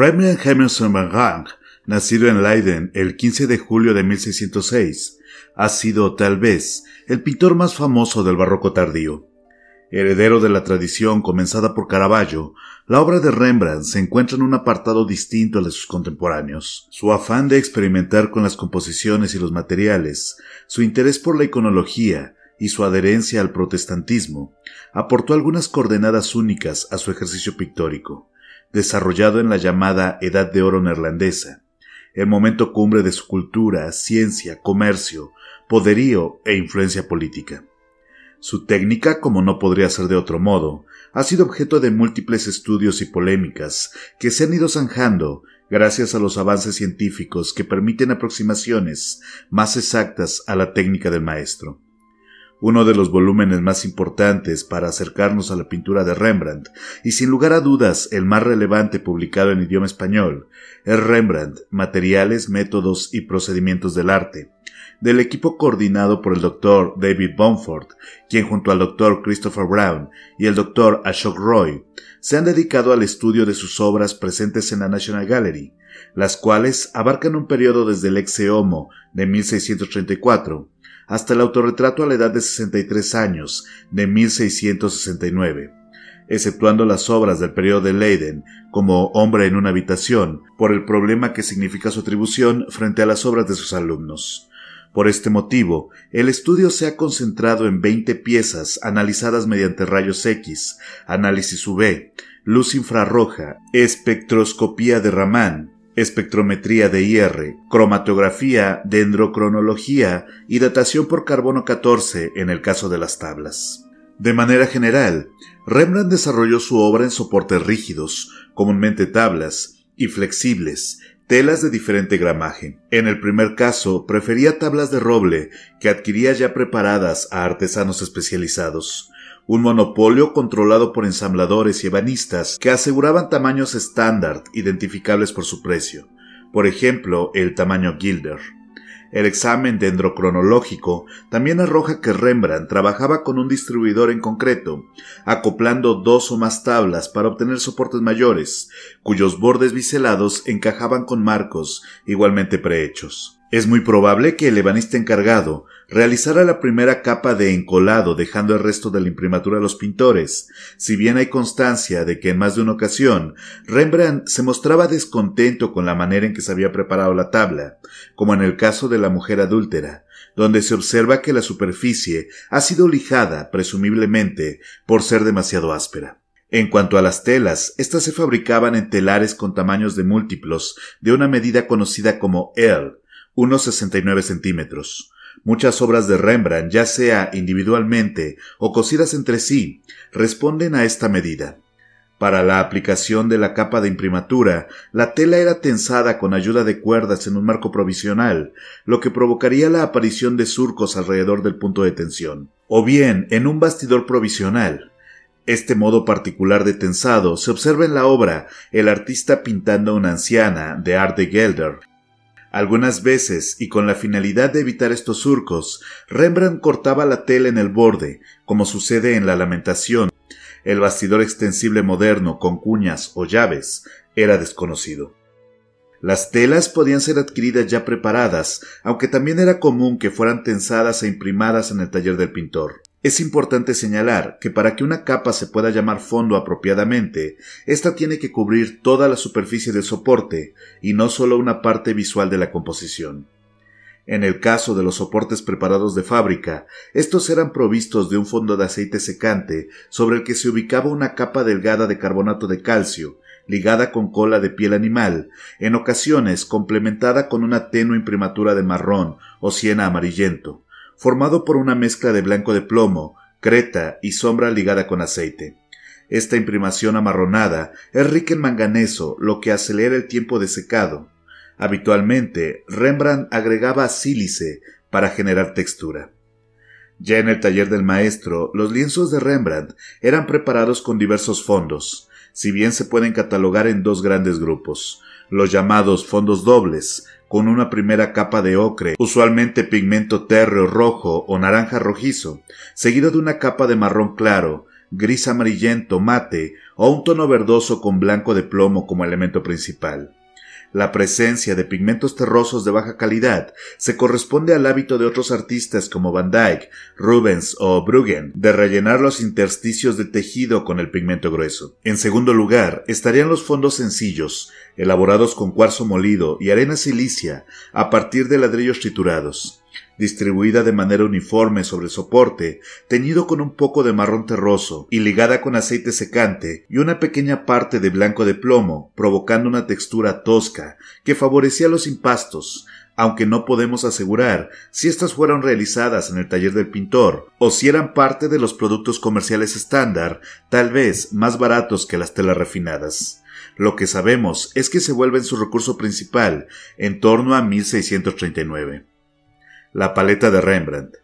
Rembrandt Emerson Van nacido en Leiden el 15 de julio de 1606, ha sido tal vez el pintor más famoso del barroco tardío. Heredero de la tradición comenzada por Caravaggio, la obra de Rembrandt se encuentra en un apartado distinto al de sus contemporáneos. Su afán de experimentar con las composiciones y los materiales, su interés por la iconología y su adherencia al protestantismo, aportó algunas coordenadas únicas a su ejercicio pictórico desarrollado en la llamada Edad de Oro neerlandesa, el momento cumbre de su cultura, ciencia, comercio, poderío e influencia política. Su técnica, como no podría ser de otro modo, ha sido objeto de múltiples estudios y polémicas que se han ido zanjando gracias a los avances científicos que permiten aproximaciones más exactas a la técnica del maestro uno de los volúmenes más importantes para acercarnos a la pintura de Rembrandt, y sin lugar a dudas el más relevante publicado en idioma español, es Rembrandt, Materiales, Métodos y Procedimientos del Arte, del equipo coordinado por el doctor David Bonfort, quien junto al doctor Christopher Brown y el doctor Ashok Roy se han dedicado al estudio de sus obras presentes en la National Gallery, las cuales abarcan un periodo desde el ex homo de 1634 hasta el autorretrato a la edad de 63 años, de 1669, exceptuando las obras del periodo de Leiden, como Hombre en una habitación, por el problema que significa su atribución frente a las obras de sus alumnos. Por este motivo, el estudio se ha concentrado en 20 piezas analizadas mediante rayos X, análisis UV, luz infrarroja, espectroscopía de Raman, espectrometría de IR, cromatografía, dendrocronología y datación por carbono 14 en el caso de las tablas. De manera general, Rembrandt desarrolló su obra en soportes rígidos, comúnmente tablas, y flexibles, telas de diferente gramaje. En el primer caso, prefería tablas de roble que adquiría ya preparadas a artesanos especializados, un monopolio controlado por ensambladores y ebanistas que aseguraban tamaños estándar identificables por su precio, por ejemplo el tamaño Gilder. El examen dendrocronológico también arroja que Rembrandt trabajaba con un distribuidor en concreto, acoplando dos o más tablas para obtener soportes mayores, cuyos bordes biselados encajaban con marcos igualmente prehechos. Es muy probable que el ebanista encargado realizara la primera capa de encolado dejando el resto de la imprimatura a los pintores, si bien hay constancia de que en más de una ocasión Rembrandt se mostraba descontento con la manera en que se había preparado la tabla, como en el caso de la mujer adúltera, donde se observa que la superficie ha sido lijada, presumiblemente, por ser demasiado áspera. En cuanto a las telas, éstas se fabricaban en telares con tamaños de múltiplos de una medida conocida como L, unos 69 centímetros. Muchas obras de Rembrandt, ya sea individualmente o cosidas entre sí, responden a esta medida. Para la aplicación de la capa de imprimatura, la tela era tensada con ayuda de cuerdas en un marco provisional, lo que provocaría la aparición de surcos alrededor del punto de tensión, o bien en un bastidor provisional. Este modo particular de tensado se observa en la obra El artista pintando a una anciana de Art de Gelder, algunas veces, y con la finalidad de evitar estos surcos, Rembrandt cortaba la tela en el borde, como sucede en la Lamentación. El bastidor extensible moderno con cuñas o llaves era desconocido. Las telas podían ser adquiridas ya preparadas, aunque también era común que fueran tensadas e imprimadas en el taller del pintor. Es importante señalar que para que una capa se pueda llamar fondo apropiadamente, ésta tiene que cubrir toda la superficie del soporte y no solo una parte visual de la composición. En el caso de los soportes preparados de fábrica, estos eran provistos de un fondo de aceite secante sobre el que se ubicaba una capa delgada de carbonato de calcio, ligada con cola de piel animal, en ocasiones complementada con una tenue imprimatura de marrón o siena amarillento formado por una mezcla de blanco de plomo, creta y sombra ligada con aceite. Esta imprimación amarronada es rica en manganeso, lo que acelera el tiempo de secado. Habitualmente, Rembrandt agregaba sílice para generar textura. Ya en el taller del maestro, los lienzos de Rembrandt eran preparados con diversos fondos, si bien se pueden catalogar en dos grandes grupos, los llamados fondos dobles, con una primera capa de ocre, usualmente pigmento térreo rojo o naranja rojizo, seguido de una capa de marrón claro, gris amarillento mate o un tono verdoso con blanco de plomo como elemento principal. La presencia de pigmentos terrosos de baja calidad se corresponde al hábito de otros artistas como Van Dyck, Rubens o Bruggen de rellenar los intersticios de tejido con el pigmento grueso. En segundo lugar, estarían los fondos sencillos, elaborados con cuarzo molido y arena silicia a partir de ladrillos triturados distribuida de manera uniforme sobre soporte, teñido con un poco de marrón terroso y ligada con aceite secante y una pequeña parte de blanco de plomo, provocando una textura tosca que favorecía los impastos, aunque no podemos asegurar si estas fueron realizadas en el taller del pintor o si eran parte de los productos comerciales estándar, tal vez más baratos que las telas refinadas. Lo que sabemos es que se vuelven su recurso principal en torno a 1639 la paleta de Rembrandt.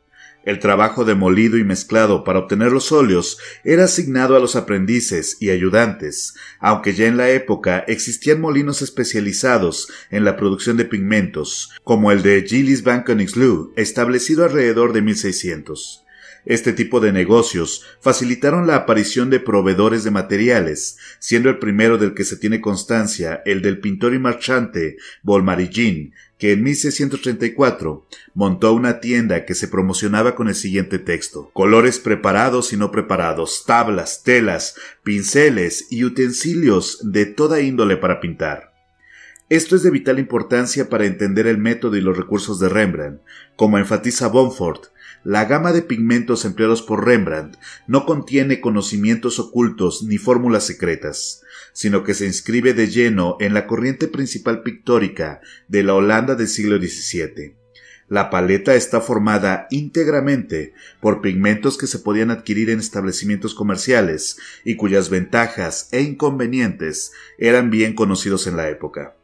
El trabajo demolido y mezclado para obtener los óleos era asignado a los aprendices y ayudantes, aunque ya en la época existían molinos especializados en la producción de pigmentos, como el de Gillis van establecido alrededor de 1600. Este tipo de negocios facilitaron la aparición de proveedores de materiales, siendo el primero del que se tiene constancia el del pintor y marchante Volmarillín, en 1634 montó una tienda que se promocionaba con el siguiente texto. Colores preparados y no preparados, tablas, telas, pinceles y utensilios de toda índole para pintar. Esto es de vital importancia para entender el método y los recursos de Rembrandt. Como enfatiza Bonfort, la gama de pigmentos empleados por Rembrandt no contiene conocimientos ocultos ni fórmulas secretas sino que se inscribe de lleno en la corriente principal pictórica de la Holanda del siglo XVII. La paleta está formada íntegramente por pigmentos que se podían adquirir en establecimientos comerciales y cuyas ventajas e inconvenientes eran bien conocidos en la época.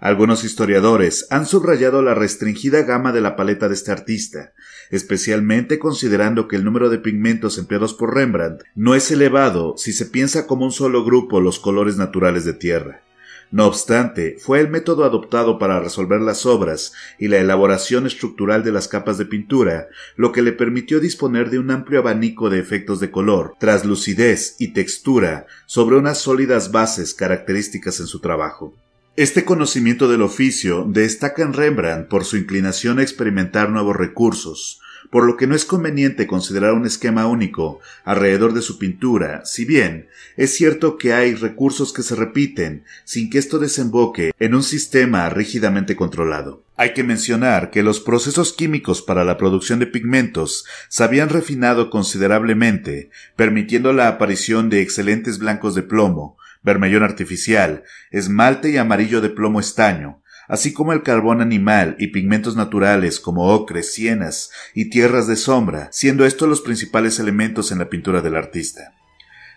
Algunos historiadores han subrayado la restringida gama de la paleta de este artista, especialmente considerando que el número de pigmentos empleados por Rembrandt no es elevado si se piensa como un solo grupo los colores naturales de tierra. No obstante, fue el método adoptado para resolver las obras y la elaboración estructural de las capas de pintura, lo que le permitió disponer de un amplio abanico de efectos de color, translucidez y textura sobre unas sólidas bases características en su trabajo. Este conocimiento del oficio destaca en Rembrandt por su inclinación a experimentar nuevos recursos, por lo que no es conveniente considerar un esquema único alrededor de su pintura, si bien es cierto que hay recursos que se repiten sin que esto desemboque en un sistema rígidamente controlado. Hay que mencionar que los procesos químicos para la producción de pigmentos se habían refinado considerablemente, permitiendo la aparición de excelentes blancos de plomo, vermellón artificial, esmalte y amarillo de plomo estaño, así como el carbón animal y pigmentos naturales como ocres, sienas y tierras de sombra, siendo estos los principales elementos en la pintura del artista.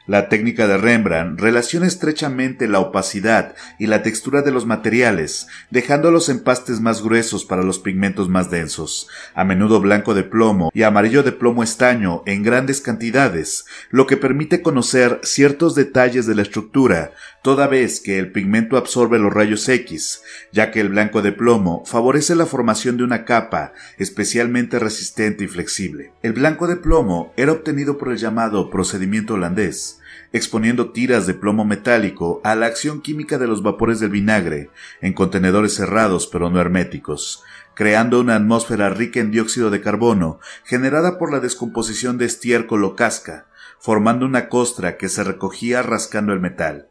La técnica de Rembrandt relaciona estrechamente la opacidad y la textura de los materiales, dejando los empastes más gruesos para los pigmentos más densos, a menudo blanco de plomo y amarillo de plomo estaño en grandes cantidades, lo que permite conocer ciertos detalles de la estructura, toda vez que el pigmento absorbe los rayos X, ya que el blanco de plomo favorece la formación de una capa especialmente resistente y flexible. El blanco de plomo era obtenido por el llamado procedimiento holandés, exponiendo tiras de plomo metálico a la acción química de los vapores del vinagre, en contenedores cerrados pero no herméticos, creando una atmósfera rica en dióxido de carbono, generada por la descomposición de estiércol o casca, formando una costra que se recogía rascando el metal.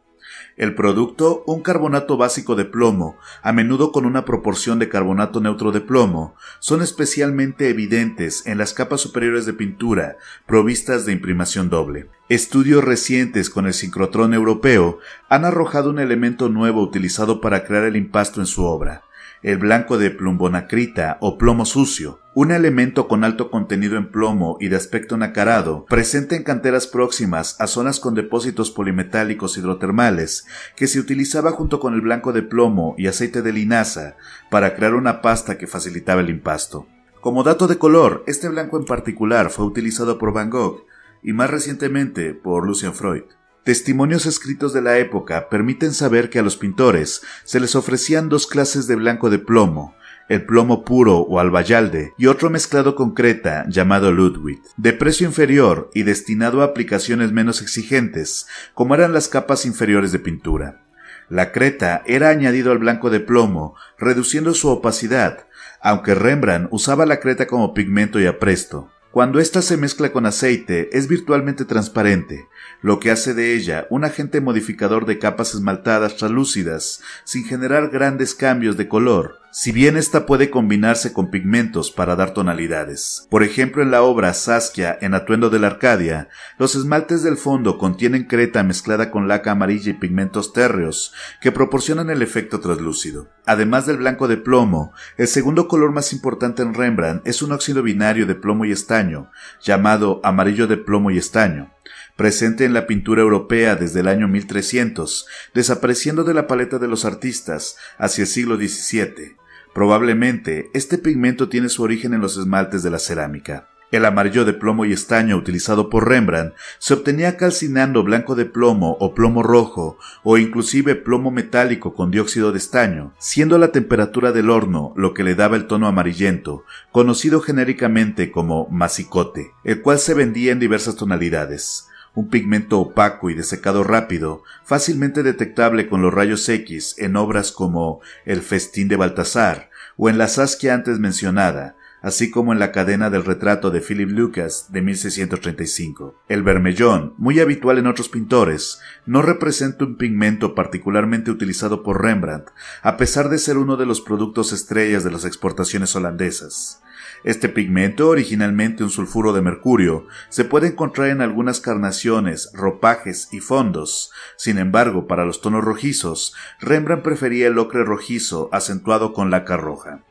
El producto, un carbonato básico de plomo, a menudo con una proporción de carbonato neutro de plomo, son especialmente evidentes en las capas superiores de pintura provistas de imprimación doble. Estudios recientes con el sincrotrón europeo han arrojado un elemento nuevo utilizado para crear el impasto en su obra el blanco de plumbonacrita o plomo sucio, un elemento con alto contenido en plomo y de aspecto nacarado, presente en canteras próximas a zonas con depósitos polimetálicos hidrotermales, que se utilizaba junto con el blanco de plomo y aceite de linaza para crear una pasta que facilitaba el impasto. Como dato de color, este blanco en particular fue utilizado por Van Gogh y más recientemente por Lucian Freud. Testimonios escritos de la época permiten saber que a los pintores se les ofrecían dos clases de blanco de plomo, el plomo puro o albayalde y otro mezclado con creta llamado Ludwig, de precio inferior y destinado a aplicaciones menos exigentes, como eran las capas inferiores de pintura. La creta era añadido al blanco de plomo, reduciendo su opacidad, aunque Rembrandt usaba la creta como pigmento y apresto. Cuando ésta se mezcla con aceite, es virtualmente transparente, lo que hace de ella un agente modificador de capas esmaltadas translúcidas, sin generar grandes cambios de color, si bien esta puede combinarse con pigmentos para dar tonalidades. Por ejemplo, en la obra Saskia en Atuendo de la Arcadia, los esmaltes del fondo contienen creta mezclada con laca amarilla y pigmentos térreos que proporcionan el efecto translúcido. Además del blanco de plomo, el segundo color más importante en Rembrandt es un óxido binario de plomo y estaño, llamado amarillo de plomo y estaño presente en la pintura europea desde el año 1300, desapareciendo de la paleta de los artistas hacia el siglo XVII. Probablemente este pigmento tiene su origen en los esmaltes de la cerámica. El amarillo de plomo y estaño utilizado por Rembrandt se obtenía calcinando blanco de plomo o plomo rojo o inclusive plomo metálico con dióxido de estaño, siendo la temperatura del horno lo que le daba el tono amarillento, conocido genéricamente como masicote, el cual se vendía en diversas tonalidades un pigmento opaco y de secado rápido, fácilmente detectable con los rayos X en obras como El festín de Baltasar o en la Saskia antes mencionada, así como en la cadena del retrato de Philip Lucas de 1635. El vermellón, muy habitual en otros pintores, no representa un pigmento particularmente utilizado por Rembrandt, a pesar de ser uno de los productos estrellas de las exportaciones holandesas. Este pigmento, originalmente un sulfuro de mercurio, se puede encontrar en algunas carnaciones, ropajes y fondos. Sin embargo, para los tonos rojizos, Rembrandt prefería el ocre rojizo acentuado con laca roja.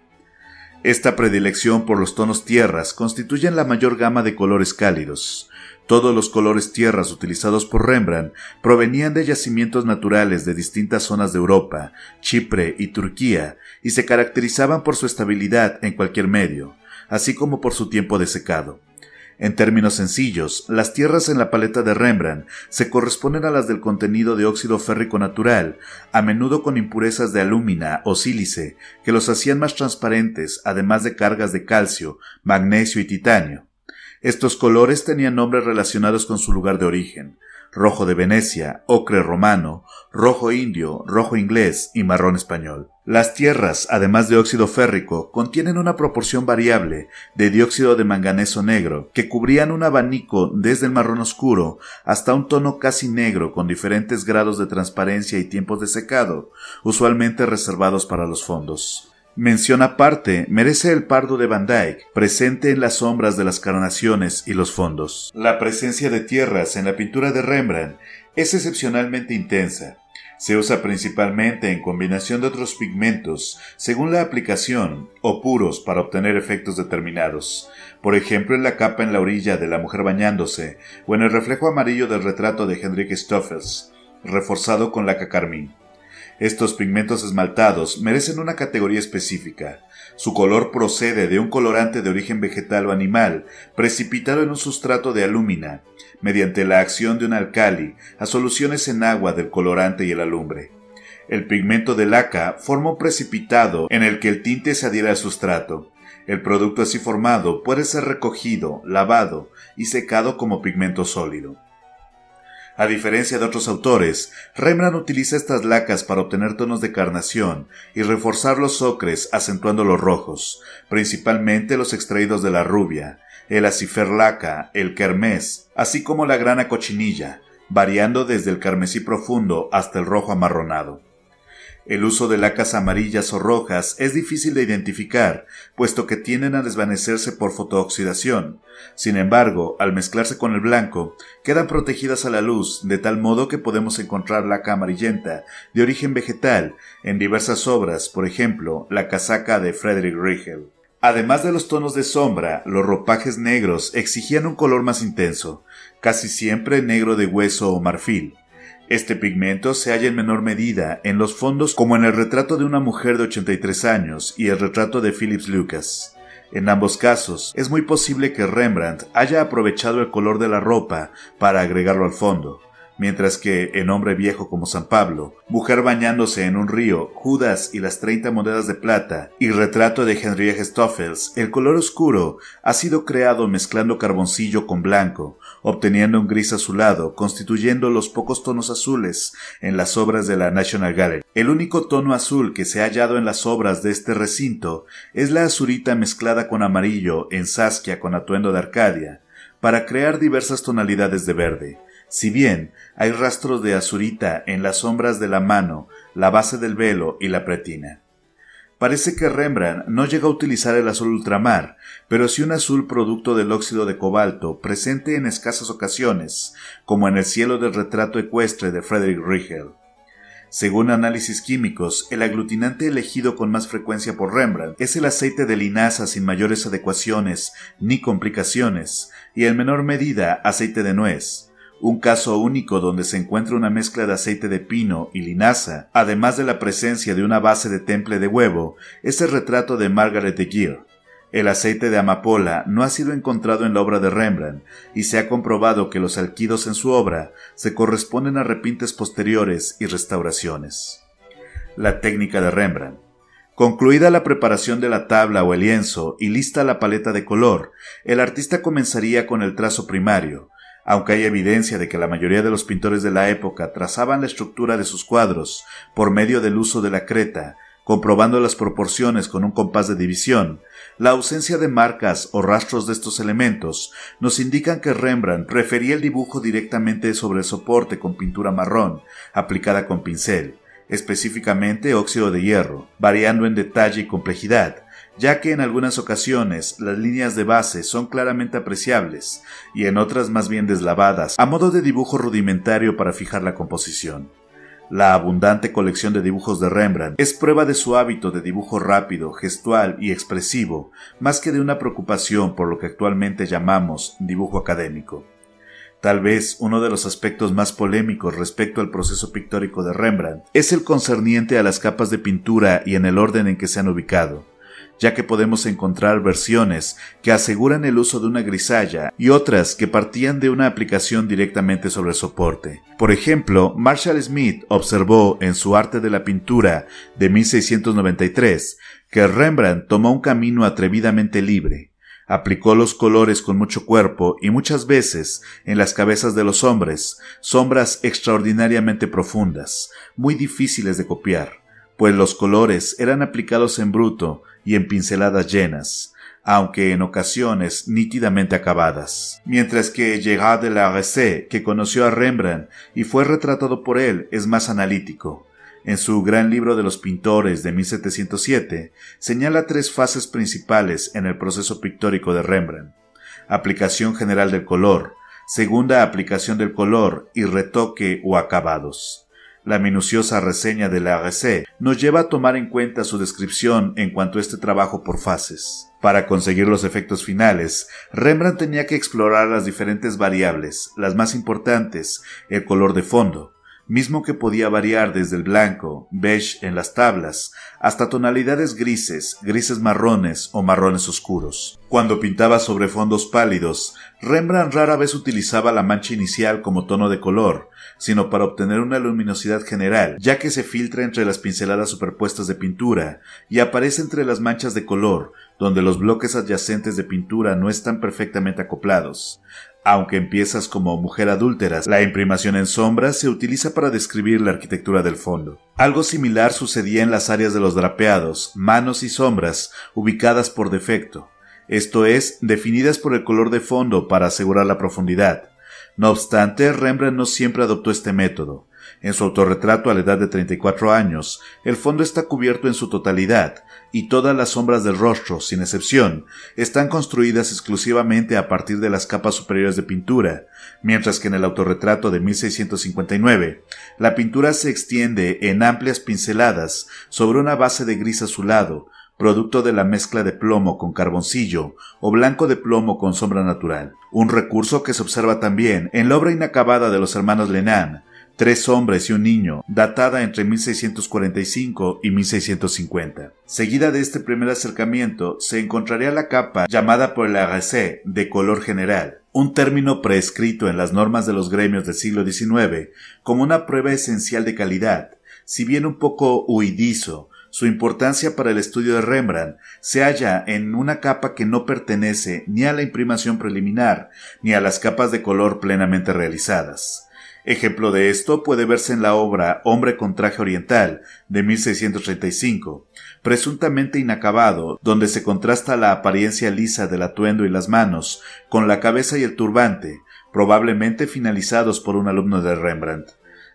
Esta predilección por los tonos tierras constituyen la mayor gama de colores cálidos. Todos los colores tierras utilizados por Rembrandt provenían de yacimientos naturales de distintas zonas de Europa, Chipre y Turquía, y se caracterizaban por su estabilidad en cualquier medio, así como por su tiempo de secado. En términos sencillos, las tierras en la paleta de Rembrandt se corresponden a las del contenido de óxido férrico natural, a menudo con impurezas de alúmina o sílice, que los hacían más transparentes, además de cargas de calcio, magnesio y titanio. Estos colores tenían nombres relacionados con su lugar de origen rojo de Venecia, ocre romano, rojo indio, rojo inglés y marrón español. Las tierras, además de óxido férrico, contienen una proporción variable de dióxido de manganeso negro, que cubrían un abanico desde el marrón oscuro hasta un tono casi negro con diferentes grados de transparencia y tiempos de secado, usualmente reservados para los fondos. Mención aparte merece el pardo de Van Dyck, presente en las sombras de las carnaciones y los fondos. La presencia de tierras en la pintura de Rembrandt es excepcionalmente intensa. Se usa principalmente en combinación de otros pigmentos, según la aplicación, o puros para obtener efectos determinados. Por ejemplo, en la capa en la orilla de la mujer bañándose, o en el reflejo amarillo del retrato de Hendrik Stoffels, reforzado con laca carmín. Estos pigmentos esmaltados merecen una categoría específica. Su color procede de un colorante de origen vegetal o animal, precipitado en un sustrato de alúmina, mediante la acción de un alcali, a soluciones en agua del colorante y el alumbre. El pigmento de laca forma un precipitado en el que el tinte se adhiere al sustrato. El producto así formado puede ser recogido, lavado y secado como pigmento sólido. A diferencia de otros autores, Rembrandt utiliza estas lacas para obtener tonos de carnación y reforzar los ocres acentuando los rojos, principalmente los extraídos de la rubia, el aciferlaca, el kermés, así como la grana cochinilla, variando desde el carmesí profundo hasta el rojo amarronado. El uso de lacas amarillas o rojas es difícil de identificar, puesto que tienden a desvanecerse por fotooxidación. Sin embargo, al mezclarse con el blanco, quedan protegidas a la luz, de tal modo que podemos encontrar laca amarillenta de origen vegetal en diversas obras, por ejemplo, la casaca de Frederick Riegel. Además de los tonos de sombra, los ropajes negros exigían un color más intenso, casi siempre negro de hueso o marfil. Este pigmento se halla en menor medida en los fondos como en el retrato de una mujer de 83 años y el retrato de Phillips Lucas. En ambos casos, es muy posible que Rembrandt haya aprovechado el color de la ropa para agregarlo al fondo mientras que, en hombre viejo como San Pablo, mujer bañándose en un río, Judas y las 30 monedas de plata, y retrato de Henri Stoffels, el color oscuro ha sido creado mezclando carboncillo con blanco, obteniendo un gris azulado, constituyendo los pocos tonos azules en las obras de la National Gallery. El único tono azul que se ha hallado en las obras de este recinto es la azurita mezclada con amarillo en Saskia con atuendo de Arcadia, para crear diversas tonalidades de verde. Si bien hay rastros de azurita en las sombras de la mano, la base del velo y la pretina. Parece que Rembrandt no llega a utilizar el azul ultramar, pero sí un azul producto del óxido de cobalto, presente en escasas ocasiones, como en el cielo del retrato ecuestre de Frederick Riegel. Según análisis químicos, el aglutinante elegido con más frecuencia por Rembrandt es el aceite de linaza sin mayores adecuaciones ni complicaciones, y en menor medida aceite de nuez, un caso único donde se encuentra una mezcla de aceite de pino y linaza, además de la presencia de una base de temple de huevo, es el retrato de Margaret de Geer. El aceite de amapola no ha sido encontrado en la obra de Rembrandt y se ha comprobado que los alquidos en su obra se corresponden a repintes posteriores y restauraciones. La técnica de Rembrandt. Concluida la preparación de la tabla o el lienzo y lista la paleta de color, el artista comenzaría con el trazo primario, aunque hay evidencia de que la mayoría de los pintores de la época trazaban la estructura de sus cuadros por medio del uso de la creta, comprobando las proporciones con un compás de división, la ausencia de marcas o rastros de estos elementos nos indican que Rembrandt prefería el dibujo directamente sobre el soporte con pintura marrón, aplicada con pincel, específicamente óxido de hierro, variando en detalle y complejidad, ya que en algunas ocasiones las líneas de base son claramente apreciables y en otras más bien deslavadas, a modo de dibujo rudimentario para fijar la composición. La abundante colección de dibujos de Rembrandt es prueba de su hábito de dibujo rápido, gestual y expresivo, más que de una preocupación por lo que actualmente llamamos dibujo académico. Tal vez uno de los aspectos más polémicos respecto al proceso pictórico de Rembrandt es el concerniente a las capas de pintura y en el orden en que se han ubicado ya que podemos encontrar versiones que aseguran el uso de una grisalla y otras que partían de una aplicación directamente sobre el soporte. Por ejemplo, Marshall Smith observó en su arte de la pintura de 1693 que Rembrandt tomó un camino atrevidamente libre. Aplicó los colores con mucho cuerpo y muchas veces en las cabezas de los hombres, sombras extraordinariamente profundas, muy difíciles de copiar, pues los colores eran aplicados en bruto y en pinceladas llenas, aunque en ocasiones nítidamente acabadas. Mientras que Gerard de la Ressé, que conoció a Rembrandt y fue retratado por él, es más analítico. En su gran libro de los pintores de 1707, señala tres fases principales en el proceso pictórico de Rembrandt. Aplicación general del color, segunda aplicación del color y retoque o acabados. La minuciosa reseña de la RC nos lleva a tomar en cuenta su descripción en cuanto a este trabajo por fases. Para conseguir los efectos finales, Rembrandt tenía que explorar las diferentes variables, las más importantes, el color de fondo, mismo que podía variar desde el blanco, beige en las tablas, hasta tonalidades grises, grises marrones o marrones oscuros. Cuando pintaba sobre fondos pálidos, Rembrandt rara vez utilizaba la mancha inicial como tono de color, sino para obtener una luminosidad general, ya que se filtra entre las pinceladas superpuestas de pintura y aparece entre las manchas de color, donde los bloques adyacentes de pintura no están perfectamente acoplados. Aunque empiezas como mujer adúlteras, la imprimación en sombras se utiliza para describir la arquitectura del fondo. Algo similar sucedía en las áreas de los drapeados, manos y sombras, ubicadas por defecto, esto es, definidas por el color de fondo para asegurar la profundidad. No obstante, Rembrandt no siempre adoptó este método. En su autorretrato a la edad de 34 años, el fondo está cubierto en su totalidad, y todas las sombras del rostro, sin excepción, están construidas exclusivamente a partir de las capas superiores de pintura, mientras que en el autorretrato de 1659, la pintura se extiende en amplias pinceladas sobre una base de gris azulado, producto de la mezcla de plomo con carboncillo o blanco de plomo con sombra natural, un recurso que se observa también en la obra inacabada de los hermanos Lenan, Tres hombres y un niño, datada entre 1645 y 1650. Seguida de este primer acercamiento, se encontraría la capa llamada por el RC de color general, un término prescrito en las normas de los gremios del siglo XIX como una prueba esencial de calidad, si bien un poco huidizo, su importancia para el estudio de Rembrandt se halla en una capa que no pertenece ni a la imprimación preliminar ni a las capas de color plenamente realizadas. Ejemplo de esto puede verse en la obra Hombre con traje oriental de 1635, presuntamente inacabado, donde se contrasta la apariencia lisa del atuendo y las manos con la cabeza y el turbante, probablemente finalizados por un alumno de Rembrandt.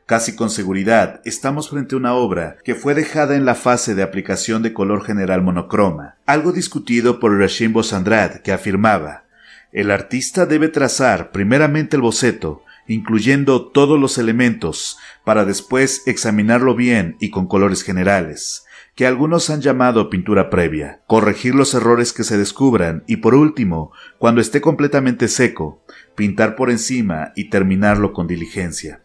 Casi con seguridad estamos frente a una obra que fue dejada en la fase de aplicación de color general monocroma, algo discutido por Rashimbo Sandrat, que afirmaba el artista debe trazar primeramente el boceto, incluyendo todos los elementos, para después examinarlo bien y con colores generales, que algunos han llamado pintura previa, corregir los errores que se descubran y por último, cuando esté completamente seco, pintar por encima y terminarlo con diligencia.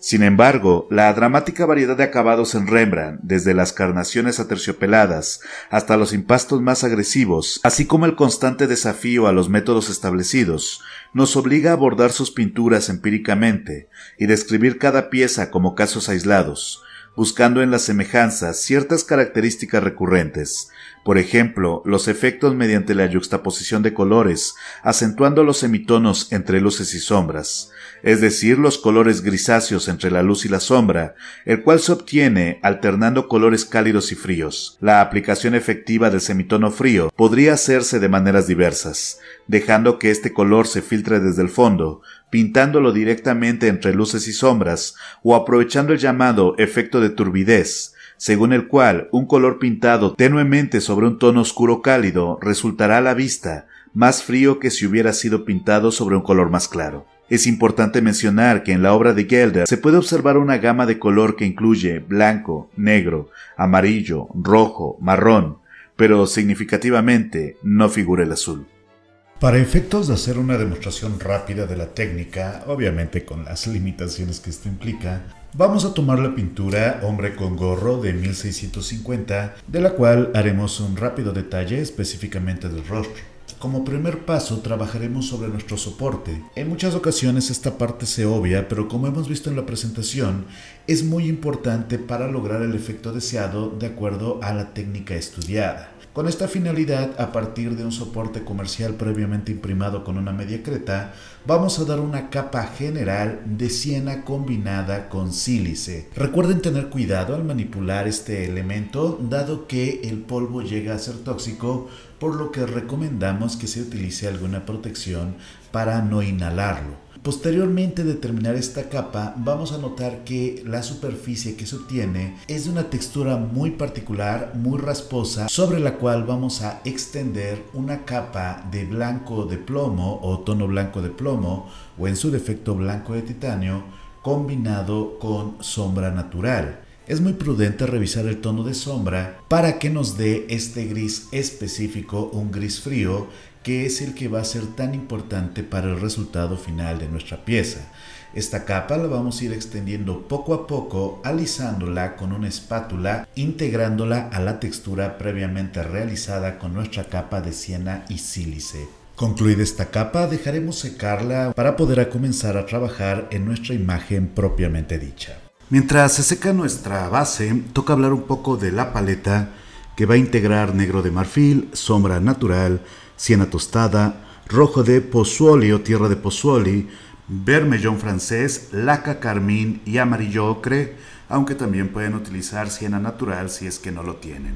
Sin embargo, la dramática variedad de acabados en Rembrandt, desde las carnaciones aterciopeladas hasta los impastos más agresivos, así como el constante desafío a los métodos establecidos, nos obliga a abordar sus pinturas empíricamente y describir cada pieza como casos aislados, buscando en las semejanzas ciertas características recurrentes, por ejemplo, los efectos mediante la yuxtaposición de colores, acentuando los semitonos entre luces y sombras, es decir, los colores grisáceos entre la luz y la sombra, el cual se obtiene alternando colores cálidos y fríos. La aplicación efectiva del semitono frío podría hacerse de maneras diversas, dejando que este color se filtre desde el fondo, pintándolo directamente entre luces y sombras, o aprovechando el llamado efecto de turbidez, según el cual un color pintado tenuemente sobre un tono oscuro cálido resultará a la vista más frío que si hubiera sido pintado sobre un color más claro. Es importante mencionar que en la obra de Gelder se puede observar una gama de color que incluye blanco, negro, amarillo, rojo, marrón, pero significativamente no figura el azul. Para efectos de hacer una demostración rápida de la técnica, obviamente con las limitaciones que esto implica, vamos a tomar la pintura Hombre con gorro de 1650, de la cual haremos un rápido detalle específicamente del rostro. Como primer paso trabajaremos sobre nuestro soporte. En muchas ocasiones esta parte se obvia, pero como hemos visto en la presentación, es muy importante para lograr el efecto deseado de acuerdo a la técnica estudiada. Con esta finalidad, a partir de un soporte comercial previamente imprimado con una media creta, vamos a dar una capa general de siena combinada con sílice. Recuerden tener cuidado al manipular este elemento, dado que el polvo llega a ser tóxico, por lo que recomendamos que se utilice alguna protección para no inhalarlo. Posteriormente de terminar esta capa vamos a notar que la superficie que se obtiene es de una textura muy particular, muy rasposa, sobre la cual vamos a extender una capa de blanco de plomo o tono blanco de plomo o en su defecto blanco de titanio combinado con sombra natural. Es muy prudente revisar el tono de sombra para que nos dé este gris específico, un gris frío, que es el que va a ser tan importante para el resultado final de nuestra pieza. Esta capa la vamos a ir extendiendo poco a poco, alisándola con una espátula, integrándola a la textura previamente realizada con nuestra capa de siena y sílice. Concluida esta capa, dejaremos secarla para poder comenzar a trabajar en nuestra imagen propiamente dicha. Mientras se seca nuestra base, toca hablar un poco de la paleta que va a integrar negro de marfil, sombra natural, Siena tostada, rojo de Pozzuoli o tierra de Pozzuoli, Bermellón francés, laca carmín y amarillo ocre, aunque también pueden utilizar siena natural si es que no lo tienen.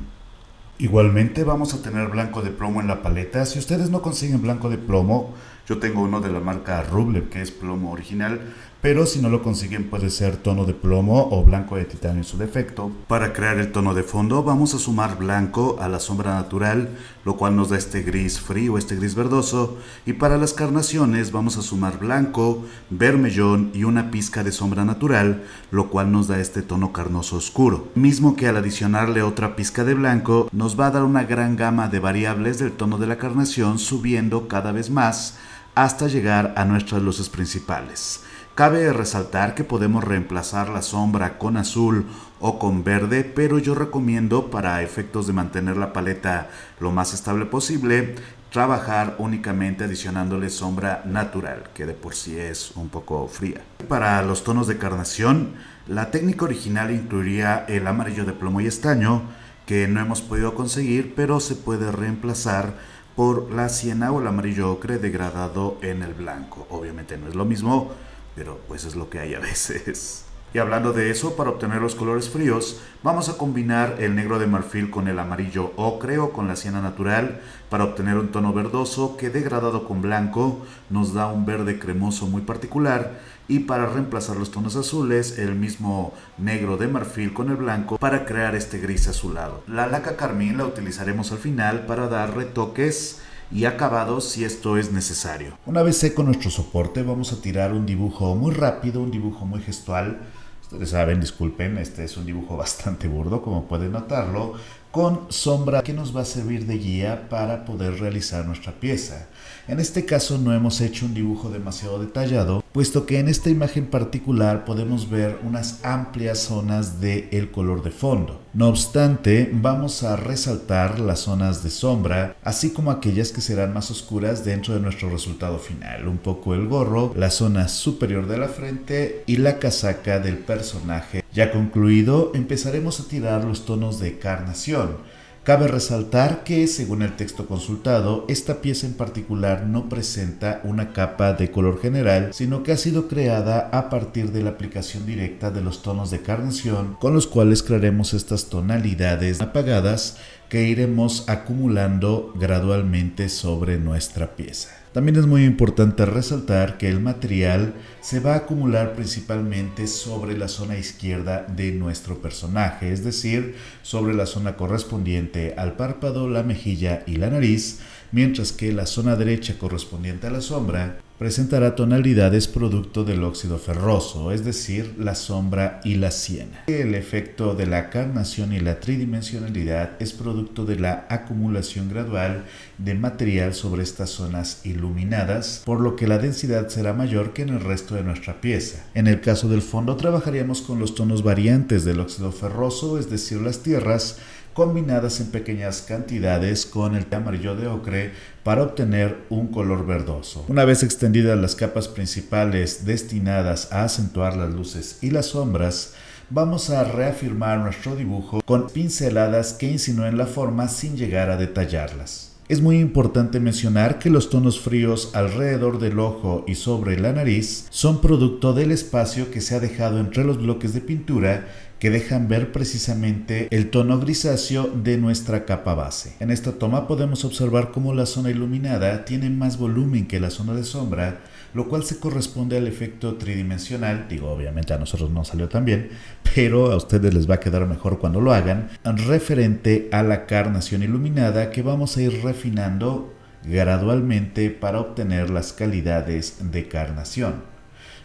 Igualmente vamos a tener blanco de plomo en la paleta. Si ustedes no consiguen blanco de plomo, yo tengo uno de la marca Ruble que es plomo original, pero si no lo consiguen puede ser tono de plomo o blanco de titanio en su defecto. Para crear el tono de fondo vamos a sumar blanco a la sombra natural, lo cual nos da este gris frío, este gris verdoso, y para las carnaciones vamos a sumar blanco, vermellón y una pizca de sombra natural, lo cual nos da este tono carnoso oscuro. Mismo que al adicionarle otra pizca de blanco nos va a dar una gran gama de variables del tono de la carnación subiendo cada vez más hasta llegar a nuestras luces principales. Cabe resaltar que podemos reemplazar la sombra con azul o con verde, pero yo recomiendo para efectos de mantener la paleta lo más estable posible, trabajar únicamente adicionándole sombra natural, que de por sí es un poco fría. Para los tonos de carnación, la técnica original incluiría el amarillo de plomo y estaño, que no hemos podido conseguir, pero se puede reemplazar por la siena o el amarillo ocre degradado en el blanco. Obviamente no es lo mismo, pero pues es lo que hay a veces. Y hablando de eso, para obtener los colores fríos, vamos a combinar el negro de marfil con el amarillo ocre o con la siena natural para obtener un tono verdoso que degradado con blanco nos da un verde cremoso muy particular y para reemplazar los tonos azules el mismo negro de marfil con el blanco para crear este gris azulado. La laca carmín la utilizaremos al final para dar retoques y acabados si esto es necesario. Una vez seco nuestro soporte vamos a tirar un dibujo muy rápido, un dibujo muy gestual. Ustedes saben, disculpen, este es un dibujo bastante burdo como pueden notarlo, con sombra que nos va a servir de guía para poder realizar nuestra pieza. En este caso no hemos hecho un dibujo demasiado detallado, puesto que en esta imagen particular podemos ver unas amplias zonas del el color de fondo. No obstante, vamos a resaltar las zonas de sombra, así como aquellas que serán más oscuras dentro de nuestro resultado final, un poco el gorro, la zona superior de la frente y la casaca del personaje. Ya concluido, empezaremos a tirar los tonos de carnación, Cabe resaltar que, según el texto consultado, esta pieza en particular no presenta una capa de color general, sino que ha sido creada a partir de la aplicación directa de los tonos de carnación, con los cuales crearemos estas tonalidades apagadas que iremos acumulando gradualmente sobre nuestra pieza. También es muy importante resaltar que el material se va a acumular principalmente sobre la zona izquierda de nuestro personaje, es decir, sobre la zona correspondiente al párpado, la mejilla y la nariz, mientras que la zona derecha correspondiente a la sombra presentará tonalidades producto del óxido ferroso, es decir, la sombra y la siena. El efecto de la carnación y la tridimensionalidad es producto de la acumulación gradual de material sobre estas zonas iluminadas, por lo que la densidad será mayor que en el resto de nuestra pieza. En el caso del fondo trabajaríamos con los tonos variantes del óxido ferroso, es decir, las tierras, combinadas en pequeñas cantidades con el amarillo de ocre para obtener un color verdoso. Una vez extendidas las capas principales destinadas a acentuar las luces y las sombras, vamos a reafirmar nuestro dibujo con pinceladas que insinúen la forma sin llegar a detallarlas. Es muy importante mencionar que los tonos fríos alrededor del ojo y sobre la nariz son producto del espacio que se ha dejado entre los bloques de pintura que dejan ver precisamente el tono grisáceo de nuestra capa base. En esta toma podemos observar cómo la zona iluminada tiene más volumen que la zona de sombra, lo cual se corresponde al efecto tridimensional, digo obviamente a nosotros no salió tan bien, pero a ustedes les va a quedar mejor cuando lo hagan, referente a la carnación iluminada que vamos a ir refinando gradualmente para obtener las calidades de carnación.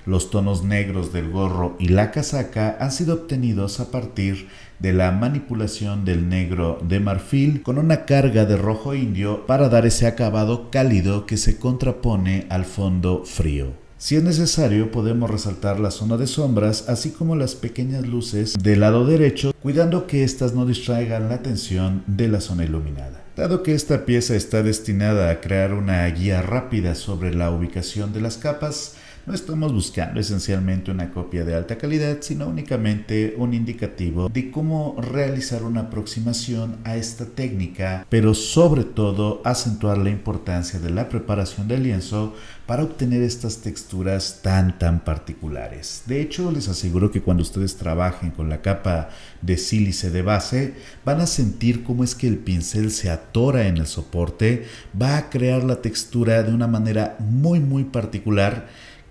Los tonos negros del gorro y la casaca han sido obtenidos a partir de la manipulación del negro de marfil con una carga de rojo indio para dar ese acabado cálido que se contrapone al fondo frío. Si es necesario, podemos resaltar la zona de sombras, así como las pequeñas luces del lado derecho, cuidando que éstas no distraigan la atención de la zona iluminada. Dado que esta pieza está destinada a crear una guía rápida sobre la ubicación de las capas, no estamos buscando esencialmente una copia de alta calidad, sino únicamente un indicativo de cómo realizar una aproximación a esta técnica, pero sobre todo acentuar la importancia de la preparación del lienzo para obtener estas texturas tan tan particulares. De hecho, les aseguro que cuando ustedes trabajen con la capa de sílice de base, van a sentir cómo es que el pincel se atora en el soporte, va a crear la textura de una manera muy muy particular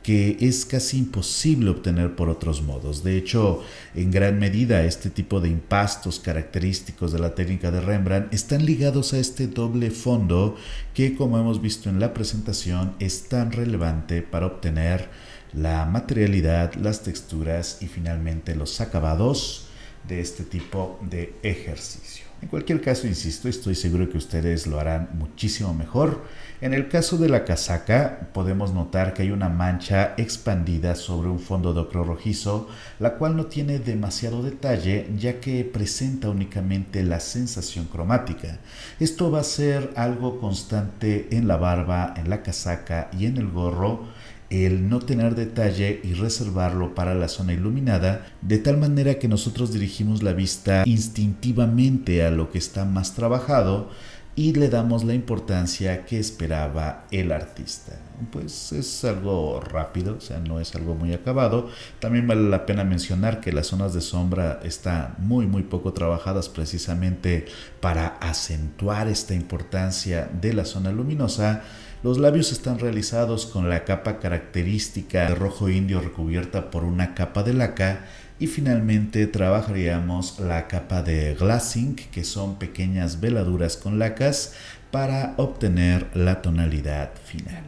que es casi imposible obtener por otros modos. De hecho, en gran medida este tipo de impastos característicos de la técnica de Rembrandt están ligados a este doble fondo que, como hemos visto en la presentación, es tan relevante para obtener la materialidad, las texturas y finalmente los acabados de este tipo de ejercicio. En cualquier caso, insisto, estoy seguro que ustedes lo harán muchísimo mejor. En el caso de la casaca, podemos notar que hay una mancha expandida sobre un fondo de ocre rojizo, la cual no tiene demasiado detalle ya que presenta únicamente la sensación cromática. Esto va a ser algo constante en la barba, en la casaca y en el gorro, el no tener detalle y reservarlo para la zona iluminada, de tal manera que nosotros dirigimos la vista instintivamente a lo que está más trabajado y le damos la importancia que esperaba el artista. Pues es algo rápido, o sea, no es algo muy acabado. También vale la pena mencionar que las zonas de sombra están muy, muy poco trabajadas precisamente para acentuar esta importancia de la zona luminosa los labios están realizados con la capa característica de rojo indio recubierta por una capa de laca y finalmente trabajaríamos la capa de glassing, que son pequeñas veladuras con lacas para obtener la tonalidad final.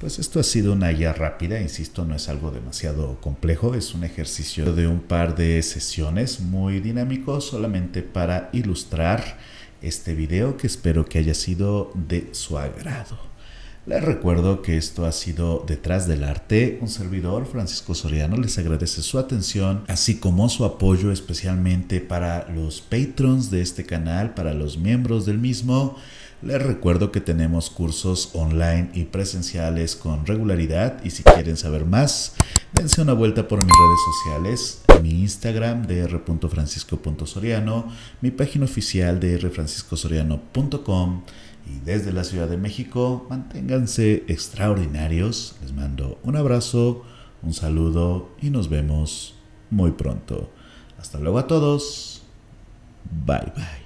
Pues esto ha sido una guía rápida, insisto, no es algo demasiado complejo, es un ejercicio de un par de sesiones muy dinámico solamente para ilustrar este video que espero que haya sido de su agrado. Les recuerdo que esto ha sido Detrás del Arte. Un servidor, Francisco Soriano, les agradece su atención, así como su apoyo especialmente para los patrons de este canal, para los miembros del mismo. Les recuerdo que tenemos cursos online y presenciales con regularidad y si quieren saber más, dense una vuelta por mis redes sociales, mi Instagram de r.francisco.soriano, mi página oficial de drfranciscosoriano.com y desde la Ciudad de México, manténganse extraordinarios. Les mando un abrazo, un saludo y nos vemos muy pronto. Hasta luego a todos. Bye bye.